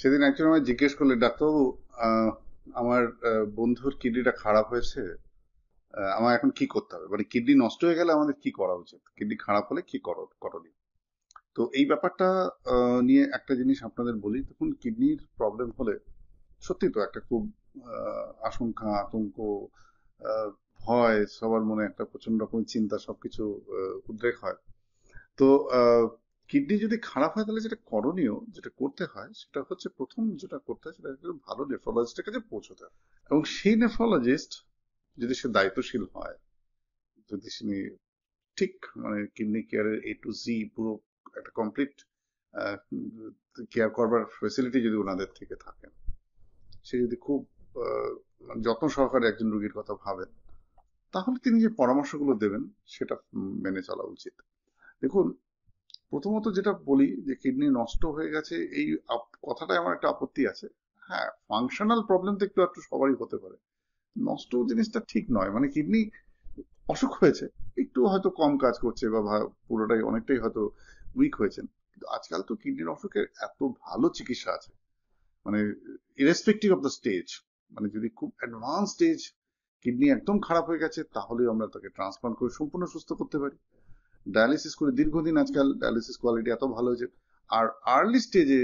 সেদিন একজন আমায় জিজ্ঞেস করলে ডাক্তারবাবু আমার বন্ধুর কিডনিটা খারাপ হয়েছে আমার এখন কি করতে হবে মানে কিডনি নষ্ট হয়ে গেলে আমাদের কি করা উচিত কিডনি খারাপ হলে কি করণীয় তো এই ব্যাপারটা নিয়ে একটা জিনিস আপনাদের বলি তখন কিডনির প্রবলেম হলে সত্যি তো একটা খুব আশঙ্কা আতঙ্ক ভয় সবার মনে একটা প্রচন্ড রকম চিন্তা সবকিছু উদ্রেক হয় তো কিডনি যদি খারাপ হয় তাহলে যেটা করণীয় যেটা করতে হয় সেটা হচ্ছে প্রথম যেটা করতে হয় সেটা ভালো নেফ্রোলজিস্টের কাছে পৌঁছতে হয় এবং সেই নেফ্রোলজিস্ট যদি সে দায়িত্বশীল হয় যদি তিনি ঠিক মানে কিডনি কেয়ারের এ টু জি পুরো একটা কমপ্লিট কেয়ার করবার ফেসিলিটি যদি ওনাদের থেকে থাকেন সে যদি খুব যত্ন সহকারে একজন রুগীর কথা ভাবেন তাহলে তিনি যে পরামর্শগুলো দেবেন সেটা মেনে চলা উচিত দেখুন প্রথমত যেটা বলি যে কিডনি নষ্ট হয়ে গেছে এই কথাটাই আমার একটা আপত্তি আছে হ্যাঁ ফাংশনাল প্রবলেম তো একটু একটু সবারই হতে পারে নষ্ট জিনিসটা ঠিক নয় মানে কিডনি অসুখ হয়েছে একটু হয়তো কম কাজ করছে বা পুরোটাই অনেকটাই হয়তো উইক হয়েছেন কিন্তু আজকাল তো কিডনির অসুখের এত ভালো চিকিৎসা আছে মানে ইরেসপেক্টিভ অফ দ্য স্টেজ মানে যদি খুব অ্যাডভান্স স্টেজ কিডনি একদম খারাপ হয়ে গেছে তাহলেও আমরা তাকে ট্রান্সপ্লান্ট করে সম্পূর্ণ সুস্থ করতে পারি ডায়ালিসিস করে দীর্ঘদিন আজকাল ডায়ালিসিস কোয়ালিটি এত ভালো হয়েছে আর আর্লি স্টেজে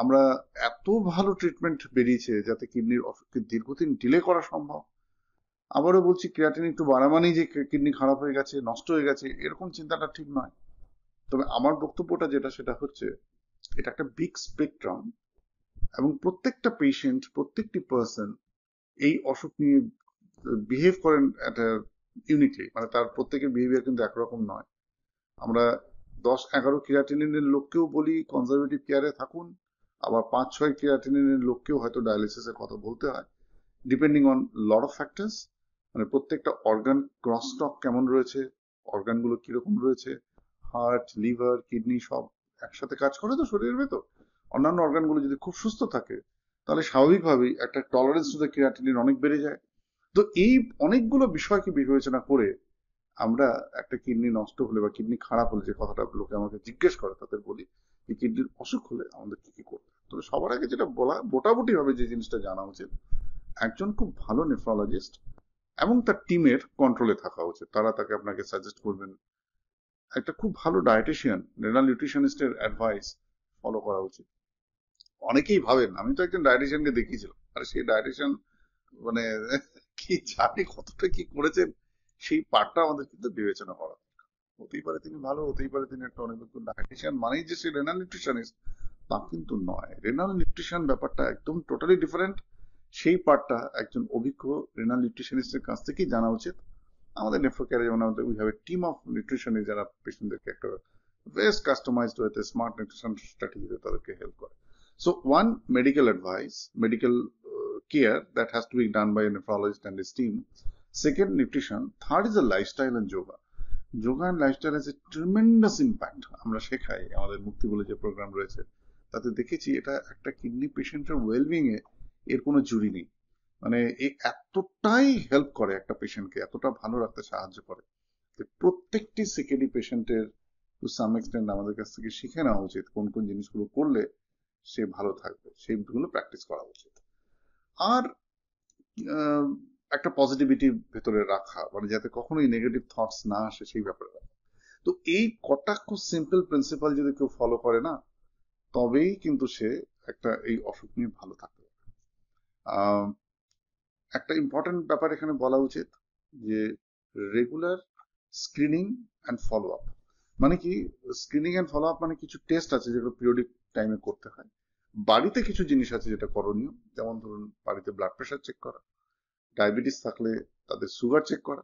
আমরা এত ভালো ট্রিটমেন্ট বেরিয়েছে যাতে কিডনির অসুখকে দীর্ঘদিন ডিলে করা সম্ভব আবারও বলছি ক্রিয়াটিন একটু বাড়ামানি যে কিডনি খারাপ হয়ে গেছে নষ্ট হয়ে গেছে এরকম চিন্তাটা ঠিক নয় তবে আমার বক্তব্যটা যেটা সেটা হচ্ছে এটা একটা বিগ স্পেকট্রাম এবং প্রত্যেকটা পেশেন্ট প্রত্যেকটি পার্সন এই অসুখ নিয়ে বিহেভ করেন একটা ইউনিকলি মানে তার প্রত্যেকের বিহেভিয়ার কিন্তু একরকম নয় আমরা দশ এগারো ক্রিয়াটিনিনের লোককেও বলি কনজারভেটিভ কেয়ারে থাকুন আবার পাঁচ ছয় ক্রিয়াটিনিনের লোককেও হয়তো ডায়ালিসিসের কথা বলতে হয় depending on lot of factors মানে প্রত্যেকটা অর্গান ক্রস স্টক কেমন রয়েছে অর্গানগুলো কিরকম রয়েছে হার্ট লিভার কিডনি সব একসাথে কাজ করে তো শরীরের ভেতর অন্যান্য অর্গানগুলো যদি খুব সুস্থ থাকে তাহলে স্বাভাবিকভাবেই একটা টলারেন্স টু দ্য ক্রিয়াটিনিন অনেক বেড়ে যায় তো এই অনেকগুলো বিষয়কে বিবেচনা করে আমরা একটা কিডনি নষ্ট হলে বা কিডনি খারাপ হলে যে কথাটা লোকে আমাকে জিজ্ঞেস করে তাদের বলি যে কিডনির অসুখ হলে আমাদের কি কি করতে তবে সবার আগে যেটা বলা মোটামুটি ভাবে যে জিনিসটা জানা উচিত একজন খুব ভালো নেফ্রোলজিস্ট এবং তার টিমের কন্ট্রোলে থাকা উচিত তারা তাকে আপনাকে সাজেস্ট করবেন একটা খুব ভালো ডায়েটিশিয়ান জেনারেল নিউট্রিশনিস্টের অ্যাডভাইস ফলো করা উচিত অনেকেই ভাবেন আমি তো একজন ডায়েটিশিয়ানকে দেখিয়েছিলাম আর সেই ডায়েটিশিয়ান মানে কি জানি কতটা কি করেছেন সেই পার্টটা আমাদের কিন্তু বিবেচনা করা হতেই পারে তিনি ভালো হতেই পারে তিনি একটা অনেক ডায়েটিশিয়ান মানেই যে সে রেনাল নিউট্রিশনিস্ট তা কিন্তু নয় রেনাল নিউট্রিশন ব্যাপারটা একদম টোটালি ডিফারেন্ট সেই পার্টটা একজন অভিজ্ঞ রেনাল নিউট্রিশনিস্টের কাছ থেকেই জানা উচিত আমাদের নেফ্রোকেয়ারে মানে যেমন আমাদের we have a team of nutritionist যারা পেশেন্টদেরকে একটা বেস্ট কাস্টমাইজড ওয়েতে স্মার্ট নিউট্রিশন স্ট্র্যাটেজিতে তাদেরকে হেল্প করে so one medical advice medical care that has to be done by a nephrologist and his team. Second, nutrition. Third is a lifestyle and yoga. Yoga and lifestyle has a tremendous impact আমরা শেখাই আমাদের মুক্তি বলে যে programme রয়েছে তাতে দেখেছি এটা একটা কিডনি পেশেন্টের ওয়েলবিংয়ে এর কোনো জুড়ি নেই মানে এতটাই হেল্প করে একটা পেশেন্টকে এতটা ভালো রাখতে সাহায্য করে প্রত্যেকটি সিকেডি পেশেন্টের টু সাম এক্সটেন্ট আমাদের কাছ থেকে শিখে নেওয়া উচিত কোন কোন জিনিসগুলো করলে সে ভালো থাকবে গুলো প্র্যাকটিস করা উচিত আর একটা পজিটিভিটি ভেতরে রাখা মানে যাতে কখনোই নেগেটিভ থটস না আসে সেই ব্যাপারে রাখা তো এই কটাক্ষ সিম্পল প্রিন্সিপাল যদি কেউ ফলো করে না তবেই কিন্তু সে একটা এই অসুখ নিয়ে ভালো থাকবে একটা ইম্পর্টেন্ট ব্যাপার এখানে বলা উচিত যে regular screening and follow up মানে কি স্ক্রিনিং অ্যান্ড ফলো আপ মানে কিছু টেস্ট আছে যেগুলো পিরিয়ডিক টাইমে করতে হয় বাড়িতে কিছু জিনিস আছে যেটা করণীয় যেমন ধরুন বাড়িতে ব্লাড প্রেশার চেক করা ডায়াবেটিস থাকলে তাদের সুগার চেক করা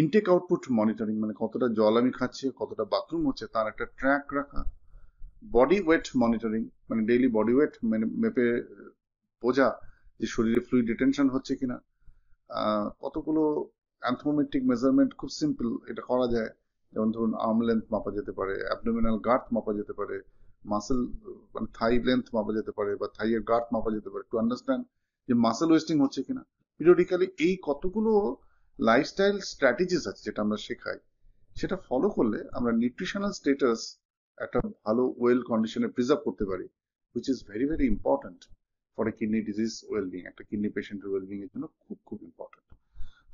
ইনটেক আউটপুট মনিটরিং মানে কতটা জল আমি খাচ্ছি কতটা বাথরুম হচ্ছে তার একটা ট্র্যাক রাখা বডি ওয়েট মনিটরিং মানে ডেইলি বডি ওয়েট মানে মেপে বোঝা যে শরীরে ফ্লুইড ডিটেনশন হচ্ছে কিনা কতগুলো অ্যান্থোমেট্রিক মেজারমেন্ট খুব সিম্পল এটা করা যায় যেমন ধরুন আর্ম লেন্থ মাপা যেতে পারে অ্যাবডোমিনাল গার্থ মাপা যেতে পারে মাসেল মানে থাই লেন্থ মাপা যেতে পারে বা থাইয়ের গার্ড মাপা যেতে পারে টু আন্ডারস্ট্যান্ড যে মাসেল ওয়েস্টিং হচ্ছে কিনা পিরিয়ডিক্যালি এই কতগুলো লাইফস্টাইল স্ট্র্যাটেজিস আছে যেটা আমরা শেখাই সেটা ফলো করলে আমরা নিউট্রিশনাল স্টেটাস একটা ভালো ওয়েল কন্ডিশনে প্রিজার্ভ করতে পারি which is very very important for a kidney disease wellbeing একটা কিডনি পেশেন্টের ওয়েলবিং এর জন্য খুব খুব ইম্পর্ট্যান্ট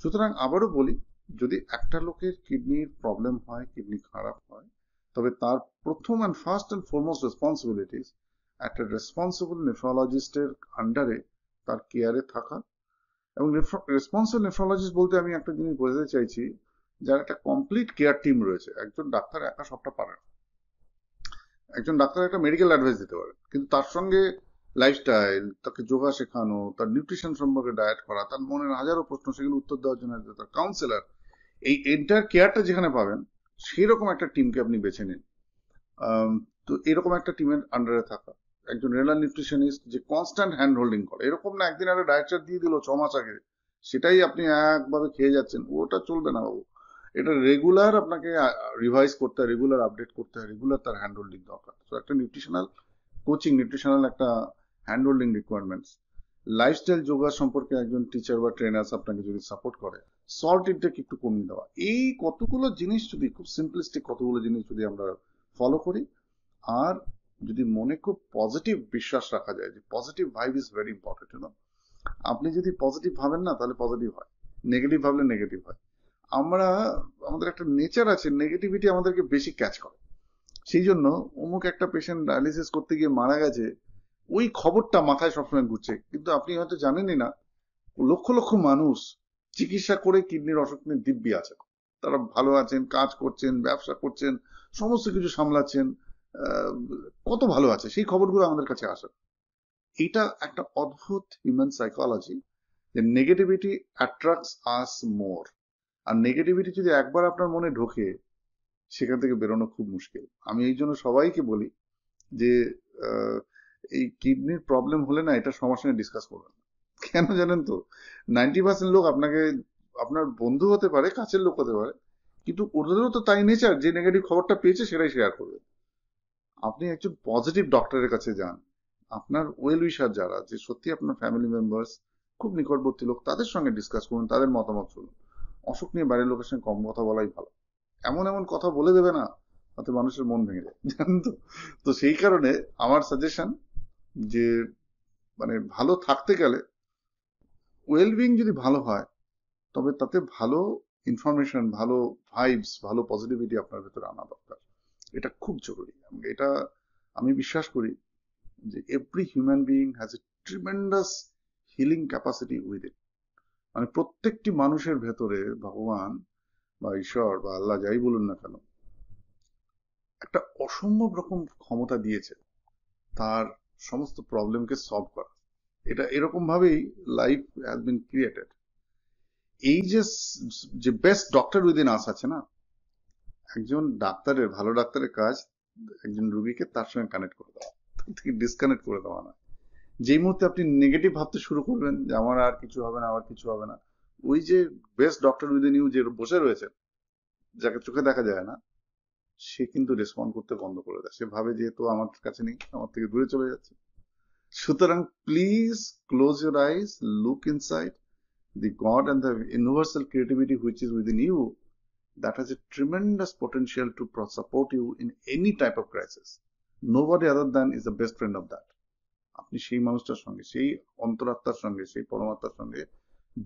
সুতরাং আবারও বলি যদি একটা লোকের কিডনির প্রবলেম হয় কিডনি খারাপ হয় তবে তার প্রথম and first and foremost responsibilities একটা রেসপন্সিবল নেফ্রোলজিস্টের আন্ডারে তার কেয়ারে থাকা এবং রেসপন্সিবল নেফ্রোলজিস্ট বলতে আমি একটা জিনিস বোঝাতে চাইছি যার একটা কমপ্লিট কেয়ার টিম রয়েছে একজন ডাক্তার একা সবটা পারে একজন ডাক্তার একটা মেডিকেল অ্যাডভাইস দিতে পারে কিন্তু তার সঙ্গে লাইফস্টাইল তাকে যোগা শেখানো তার নিউট্রিশন সম্পর্কে ডায়েট করা তার মনের হাজারো প্রশ্ন সেগুলো উত্তর দেওয়ার জন্য তার কাউন্সিলার এই এন্টার কেয়ারটা যেখানে পাবেন সেরকম একটা টিমকে আপনি বেছে নিন তো এরকম একটা টিমের আন্ডারে থাকা একজন রেনাল নিউট্রিশনিস্ট যে কনস্ট্যান্ট হ্যান্ড হোল্ডিং করে এরকম না একদিন একটা ডায়েটার দিয়ে দিল ছমাস আগে সেটাই আপনি একভাবে খেয়ে যাচ্ছেন ওটা চলবে না বাবু এটা রেগুলার আপনাকে রিভাইজ করতে হয় রেগুলার আপডেট করতে হয় রেগুলার তার হ্যান্ড হোল্ডিং দরকার তো একটা নিউট্রিশনাল কোচিং নিউট্রিশনাল একটা hand holding requirements lifestyle yoga সম্পর্কে একজন টিচার বা ট্রেনার্স আপনাকে যদি সাপোর্ট করে সল্ট ইনটেক একটু কমিয়ে দেওয়া এই কতগুলো জিনিস যদি খুব সিম্পলিস্টিক কতগুলো জিনিস যদি আমরা ফলো করি আর যদি মনে খুব পজিটিভ বিশ্বাস রাখা যায় যে positive vibe is very important না আপনি যদি পজিটিভ ভাবেন না তাহলে পজিটিভ হয় নেগেটিভ ভাবলে নেগেটিভ হয় আমরা আমাদের একটা নেচার আছে নেগেটিভিটি আমাদেরকে বেশি ক্যাচ করে সেই জন্য অমুক একটা পেশেন্ট ডায়ালিসিস করতে গিয়ে মারা গেছে ওই খবরটা মাথায় সবসময় ঘুরছে কিন্তু আপনি হয়তো জানেনই না লক্ষ লক্ষ মানুষ চিকিৎসা করে কিডনির অসুখ নিয়ে দিব্যি আছে তারা ভালো আছেন কাজ করছেন ব্যবসা করছেন সমস্ত কিছু সামলাচ্ছেন কত ভালো আছে সেই খবরগুলো আমাদের কাছে আসে এটা একটা অদ্ভুত হিউম্যান সাইকোলজি যে নেগেটিভিটি অ্যাট্রাক্টস আস মোর আর নেগেটিভিটি যদি একবার আপনার মনে ঢোকে সেখান থেকে বেরোনো খুব মুশকিল আমি এই জন্য সবাইকে বলি যে এই কিডনির প্রবলেম হলে না এটা সমাজ সঙ্গে ডিসকাস করবেন কেন জানেন তো নাইনটি পার্সেন্ট লোক আপনাকে আপনার বন্ধু হতে পারে কাছের লোক হতে পারে কিন্তু ওদেরও তো তাই নেচার যে নেগেটিভ খবরটা পেয়েছে সেটাই শেয়ার করবে আপনি একজন পজিটিভ ডক্টরের কাছে যান আপনার ওয়েল উইশার যারা যে সত্যি আপনার ফ্যামিলি মেম্বার্স খুব নিকটবর্তী লোক তাদের সঙ্গে ডিসকাস করুন তাদের মতামত শুনুন অসুখ নিয়ে বাড়ির লোকের সঙ্গে কম কথা বলাই ভালো এমন এমন কথা বলে দেবে না তাতে মানুষের মন ভেঙে যায় জানেন তো তো সেই কারণে আমার সাজেশন যে মানে ভালো থাকতে গেলে ওয়েলবিং যদি ভালো হয় তবে তাতে ভালো ইনফরমেশন ভালো ভাইবস ভালো পজিটিভিটি আপনার ভেতরে আনা দরকার এটা খুব জরুরি এটা আমি বিশ্বাস করি যে every human being has a tremendous healing capacity with it মানে প্রত্যেকটি মানুষের ভেতরে ভগবান বা ঈশ্বর বা আল্লাহ যাই বলুন না কেন একটা অসম্ভব রকম ক্ষমতা দিয়েছে তার সমস্ত প্রবলেমকে সলভ করা এটা এরকমভাবেই লাইফ হ্যাজ বিন ক্রিয়েটেড এই যে যে বেস্ট ডক্টর উইদিন আস আছে না একজন ডাক্তারের ভালো ডাক্তারের কাজ একজন রুগীকে তার সঙ্গে কানেক্ট করে দেওয়া থেকে ডিসকানেক্ট করে দেওয়া না যেই মুহূর্তে আপনি নেগেটিভ ভাবতে শুরু করবেন যে আমার আর কিছু হবে না আমার কিছু হবে না ওই যে বেস্ট ডক্টর উইদিন ইউ যে বসে রয়েছেন যাকে চোখে দেখা যায় না সে কিন্তু রেসপন্ড করতে বন্ধ করে দেয় সে ভাবে যেহেতু আমার কাছে নেই আমার থেকে দূরে চলে যাচ্ছে সুতরাং please close your eyes look inside the God and the universal creativity which is within you that has a tremendous potential to support you in any type of crisis. Nobody other than is the best friend of that. আপনি সেই মানুষটার সঙ্গে সেই অন্তরাত্মার সঙ্গে সেই পরমাত্মার সঙ্গে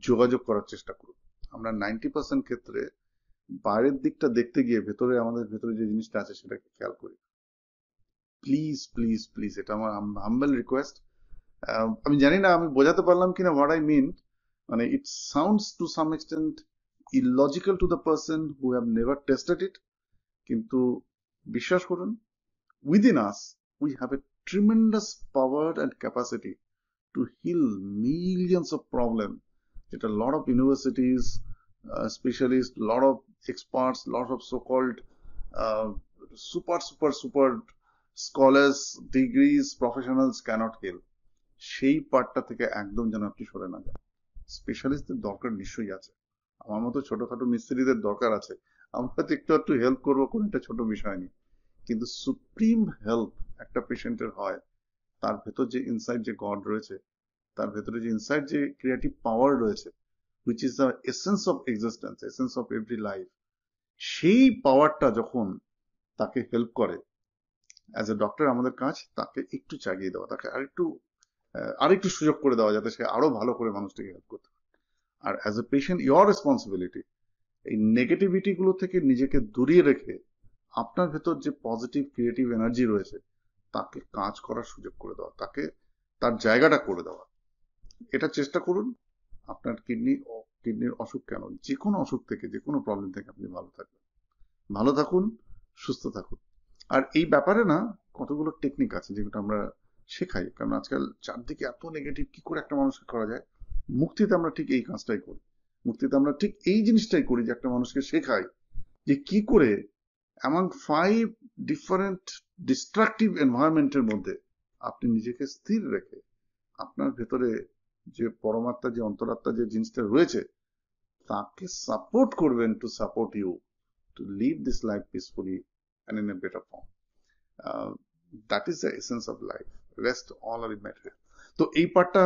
যোগাযোগ করার চেষ্টা করুন আমরা নাইনটি পার্সেন্ট ক্ষেত্রে বাইরের দিকটা দেখতে গিয়ে ভেতরে আমাদের ভেতরে যে জিনিসটা আছে সেটাকে খেয়াল করি প্লিজ প্লিজ প্লিজ এটা আমার হাম্বেল রিকোয়েস্ট um, আমি জানি না আমি বোঝাতে পারলাম কিনা হোয়াট আই মিন মানে it sounds to some extent illogical to the person who have never tested it কিন্তু বিশ্বাস করুন within us we have a tremendous power and capacity to heal millions of problem যেটা lot of universities specialist lot of experts lot of so called super super super scholars degrees professionals can't heal সেই পার্টটা থেকে একদম যেন আপনি সরে না যান স্পেশালিস্টের দরকার নিশ্চয়ই আছে আমার মতো ছোটখাটো মিস্ত্রিদের দরকার আছে আমরা তো একটু একটু হেল্প করবো কোনো একটা ছোট বিষয় নিয়ে কিন্তু সুপ্রিম হেল্প একটা পেশেন্টের হয় তার ভেতর যে ইনসাইড যে গড রয়েছে তার ভেতরে যে ইনসাইড যে ক্রিয়েটিভ পাওয়ার রয়েছে which is the essence of existence essence of every life সেই পাওয়ারটা যখন তাকে হেল্প করে অ্যাজ এ ডক্টর আমাদের কাজ তাকে একটু চাগিয়ে দেওয়া তাকে আরেকটু আরেকটু সুযোগ করে দেওয়া যাতে সে আরো ভালো করে মানুষটাকে হেল্প করতে আর as a patient your responsibility এই নেগেটিভিটি গুলো থেকে নিজেকে দূরিয়ে রেখে আপনার ভেতর যে পজিটিভ ক্রিয়েটিভ এনার্জি রয়েছে তাকে কাজ করার সুযোগ করে দেওয়া তাকে তার জায়গাটা করে দেওয়া এটা চেষ্টা করুন আপনার কিডনি কিডনির অসুখ কেন যে কোনো অসুখ থেকে যে কোনো প্রবলেম থেকে আপনি ভালো থাকবেন ভালো থাকুন সুস্থ থাকুন আর এই ব্যাপারে না কতগুলো টেকনিক আছে যেগুলো আমরা শেখাই কারণ আজকাল চারদিকে এত নেগেটিভ কি করে একটা মানুষকে করা যায় মুক্তিতে আমরা ঠিক এই কাজটাই করি মুক্তিতে আমরা ঠিক এই জিনিসটাই করি যে একটা মানুষকে শেখাই যে কি করে অ্যামাং ফাইভ ডিফারেন্ট ডিস্ট্রাকটিভ এনভায়রনমেন্টের মধ্যে আপনি নিজেকে স্থির রেখে আপনার ভেতরে যে পরমাত্মা যে অন্তরাত্মা যে জিনিসটা রয়েছে তাকে সাপোর্ট করবেন to support you to live this life peacefully and in a better form. That is the essence of life rest all are material তো এই পার্টটা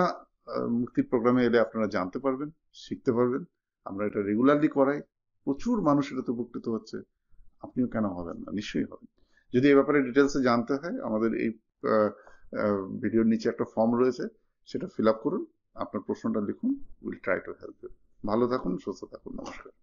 মুক্তি প্রোগ্রামে এলে আপনারা জানতে পারবেন শিখতে পারবেন আমরা এটা রেগুলারলি করাই প্রচুর মানুষ এটা তো উপকৃত হচ্ছে আপনিও কেন হবেন না নিশ্চয়ই হবেন যদি এ ব্যাপারে ডিটেলসে জানতে হয় আমাদের এই ভিডিওর নিচে একটা ফর্ম রয়েছে সেটা ফিল আপ করুন আপনার প্রশ্নটা লিখুন will try to help you ভালো থাকুন সুস্থ থাকুন নমস্কার